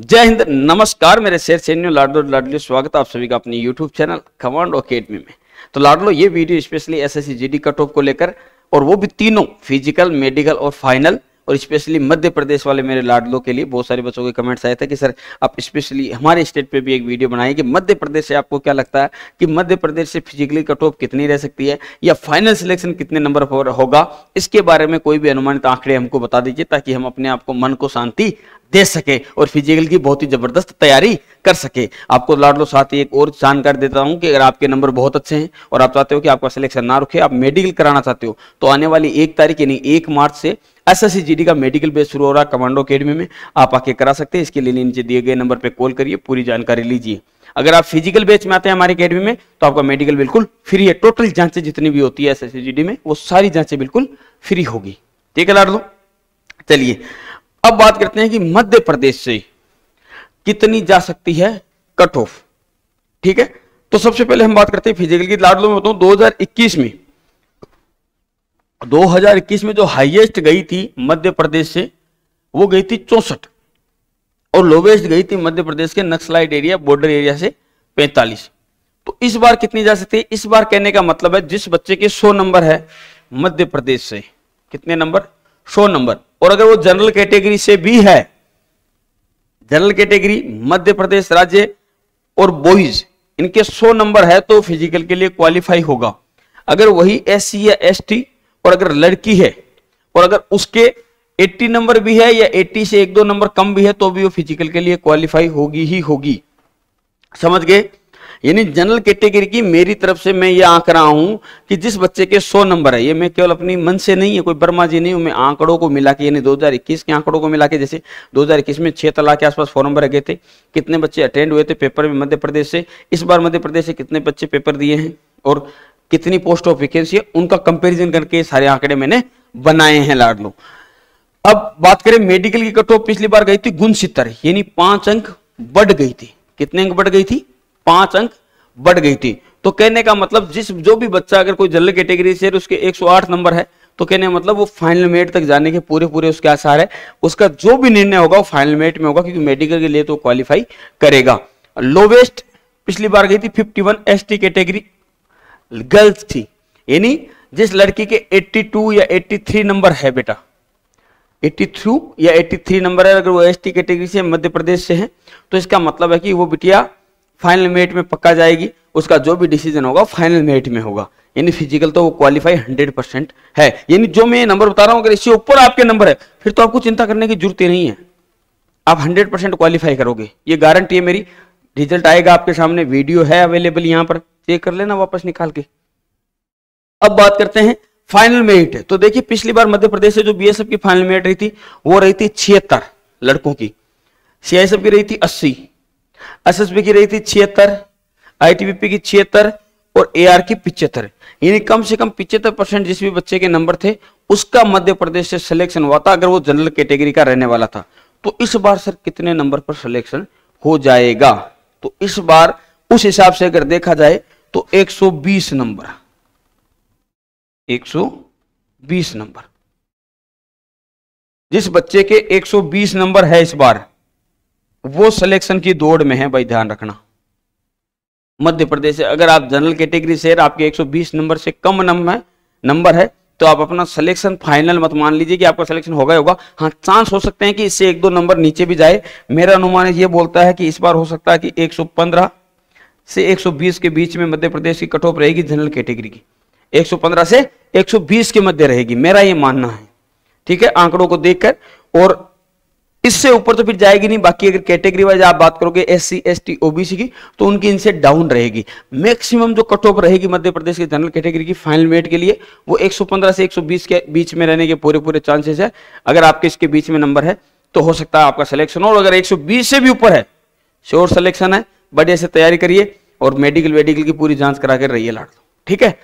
जय हिंद नमस्कार मेरे शेर सैन्य लाडलो लाडलो स्वागत आप सभी का अपनी यूट्यूब चैनल कमांडो अकेडमी में तो लाडलो ये video specially S S cut off को लेकर और वो भी तीनों फिजिकल मेडिकल और फाइनल और स्पेशली मध्य प्रदेश वाले मेरे लाडलो के लिए बहुत सारे बच्चों के कमेंट्स आए थे कि सर आप स्पेशली हमारे स्टेट पे भी एक वीडियो बनाए कि मध्य प्रदेश से आपको क्या लगता है कि मध्य प्रदेश से फिजिकली कट ऑफ कितनी रह सकती है या फाइनल सिलेक्शन कितने नंबर पर होगा इसके बारे में कोई भी अनुमानित आंकड़े हमको बता दीजिए ताकि हम अपने आप को मन को शांति दे सके और फिजिकल की बहुत ही जबरदस्त तैयारी कर सके आपको लाड लो साथ ही एक और जानकारी देता हूं कि अगर आपके नंबर बहुत अच्छे हैं और आप चाहते हो कि आपका सिलेक्शन ना रुके आप मेडिकल कराना चाहते हो तो आने वाली एक तारीख यानी एक मार्च से एस एस का मेडिकल बेस शुरू हो रहा है कमांडो अकेडमी में आप आके करा सकते हैं इसके लिए नीचे दिए गए नंबर पर कॉल करिए पूरी जानकारी लीजिए अगर आप फिजिकल बेच में आते हैं हमारी अकेडमी में तो आपका मेडिकल बिल्कुल फ्री है टोटल जांचें जितनी भी होती है एस में वो सारी जांचें बिल्कुल फ्री होगी ठीक है लाड लो चलिए अब बात करते हैं कि मध्य प्रदेश से कितनी जा सकती है कट ऑफ ठीक है तो सबसे पहले हम बात करते हैं फिजिकल की लाडलो में बताऊं 2021 में 2021 में जो हाईएस्ट गई थी मध्य प्रदेश से वो गई थी चौसठ और लोवेस्ट गई थी मध्य प्रदेश के नक्सलाइट एरिया बॉर्डर एरिया से 45 तो इस बार कितनी जा सकती है इस बार कहने का मतलब है जिस बच्चे के 100 नंबर है मध्य प्रदेश से कितने नंबर 100 नंबर और अगर वो जनरल कैटेगरी से भी है जनरल कैटेगरी मध्य प्रदेश राज्य और बॉयज इनके 100 नंबर है तो फिजिकल के लिए क्वालिफाई होगा अगर वही एस या एस और अगर लड़की है और अगर उसके 80 नंबर भी है या 80 से एक दो नंबर कम भी है तो भी वो फिजिकल के लिए क्वालिफाई होगी ही होगी समझ गए यानी जनरल कैटेगरी की मेरी तरफ से मैं ये आंक रहा हूं कि जिस बच्चे के 100 नंबर है ये मैं केवल अपनी मन से नहीं है कोई बर्मा जी नहीं हूं मैं आंकड़ों को मिला के यानी 2021 के आंकड़ों को मिला के जैसे 2021 में छह तलाक के आसपास फोर नंबर गए थे कितने बच्चे अटेंड हुए थे पेपर में मध्य प्रदेश से इस बार मध्य प्रदेश से कितने बच्चे पेपर दिए हैं और कितनी पोस्ट ऑफ वैकेंसी है उनका कंपेरिजन करके सारे आंकड़े मैंने बनाए हैं लाड लो अब बात करें मेडिकल की कट ऑफ पिछली बार गई थी गुण सितर यानी पांच अंक बढ़ गई थी कितने अंक बढ़ गई थी पांच अंक बढ़ गई थी तो कहने का मतलब जिस जो भी बच्चा अगर कोई जनरल कैटेगरी से उसके 108 नंबर है तो कहने का मतलब वो फाइनल मेट तक जाने के पूरे पूरे उसके आसार है उसका जो भी निर्णय होगा वो फाइनल मेट में होगा क्योंकि मेडिकल के लिए तो क्वालिफाई करेगा लोवेस्ट पिछली बार गई थी फिफ्टी वन कैटेगरी गर्ल्स थी यानी जिस लड़की के 82 या 83 नंबर है बेटा 82 या 83 नंबर है अगर वो एसटी कैटेगरी से मध्य प्रदेश से है तो इसका मतलब है कि वो बिटिया फाइनल मेरिट में पक्का जाएगी उसका जो भी डिसीजन होगा फाइनल मेरिट में होगा यानी फिजिकल तो वो क्वालिफाई हंड्रेड परसेंट है यानी जो मैं नंबर बता रहा हूं अगर इससे ऊपर आपके नंबर है फिर तो आपको चिंता करने की जरूरत ही नहीं है आप हंड्रेड परसेंट क्वालिफाई करोगे ये गारंटी है मेरी रिजल्ट आएगा आपके सामने वीडियो है अवेलेबल यहां पर चेक कर लेना वापस निकाल के अब बात करते हैं फाइनल मेरिट तो देखिए पिछली बार मध्य प्रदेश से जो बी की फाइनल मेरिट रही थी वो रही थी छिहत्तर लड़कों की सीआईएसएफ की रही थी अस्सी एसएसबी की रही थी छिहत्तर आईटीबीपी की छिहत्तर और एआर की पिछहत्तर यानी कम से कम पिछहत्तर परसेंट जिस भी बच्चे के नंबर थे उसका मध्य प्रदेश से सिलेक्शन हुआ था अगर वो जनरल कैटेगरी का रहने वाला था तो इस बार सर कितने नंबर पर सिलेक्शन हो जाएगा तो इस बार उस हिसाब से अगर देखा जाए तो 120 नंबर 120 नंबर जिस बच्चे के 120 नंबर है इस बार वो सिलेक्शन की दौड़ में है भाई ध्यान रखना मध्य प्रदेश से अगर आप जनरल कैटेगरी से आपके 120 नंबर से कम नंबर है तो आप अपना सिलेक्शन फाइनल मत मान लीजिए कि आपका सिलेक्शन होगा होगा हाँ चांस हो सकते हैं कि इससे एक दो नंबर नीचे भी जाए मेरा अनुमान ये बोलता है कि इस बार हो सकता है कि 115 से 120 के बीच में मध्य प्रदेश की कट ऑफ रहेगी जनरल कैटेगरी की 115 से 120 के मध्य रहेगी मेरा ये मानना है ठीक है आंकड़ों को देखकर और इससे ऊपर तो फिर जाएगी नहीं बाकी अगर कैटेगरी वाइज आप बात करोगे S C S T OBC की तो उनकी इनसे डाउन रहेगी मैक्सिमम जो कट ऑफ रहेगी मध्य प्रदेश के जनरल कैटेगरी की फाइनल मेट के लिए वो 115 से 120 के बीच में रहने के पूरे पूरे चांसेस है अगर आपके इसके बीच में नंबर है तो हो सकता है आपका सिलेक्शन और अगर एक से भी ऊपर है श्योर सिलेक्शन है बढ़िया से तैयारी करिए और मेडिकल वेडिकल की पूरी जांच करा कर रहिए लाट दो तो। ठीक है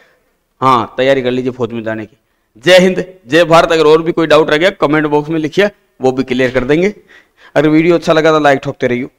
हाँ तैयारी कर लीजिए फौज में जाने की जय हिंद जय भारत अगर और भी कोई डाउट रह गया कमेंट बॉक्स में लिखिए वो भी क्लियर कर देंगे अगर वीडियो अच्छा लगा तो लाइक ठोकते रहियो